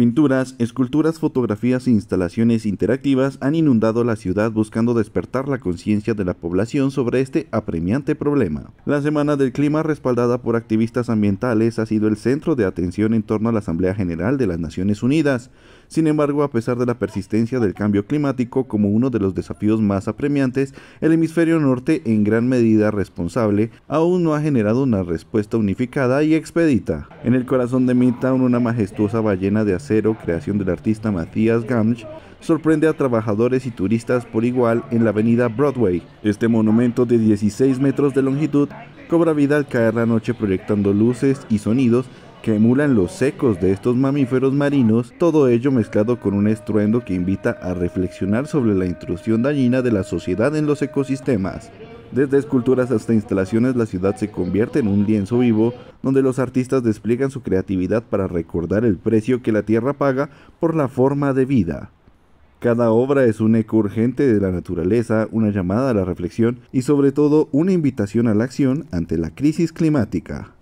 Pinturas, esculturas, fotografías e instalaciones interactivas han inundado la ciudad buscando despertar la conciencia de la población sobre este apremiante problema. La Semana del Clima, respaldada por activistas ambientales, ha sido el centro de atención en torno a la Asamblea General de las Naciones Unidas. Sin embargo, a pesar de la persistencia del cambio climático como uno de los desafíos más apremiantes, el hemisferio norte, en gran medida responsable, aún no ha generado una respuesta unificada y expedita. En el corazón de Midtown, una majestuosa ballena de acero creación del artista Matías Gamsch, sorprende a trabajadores y turistas por igual en la avenida Broadway. Este monumento de 16 metros de longitud cobra vida al caer la noche proyectando luces y sonidos que emulan los ecos de estos mamíferos marinos, todo ello mezclado con un estruendo que invita a reflexionar sobre la intrusión dañina de la sociedad en los ecosistemas. Desde esculturas hasta instalaciones, la ciudad se convierte en un lienzo vivo donde los artistas despliegan su creatividad para recordar el precio que la tierra paga por la forma de vida. Cada obra es un eco urgente de la naturaleza, una llamada a la reflexión y sobre todo una invitación a la acción ante la crisis climática.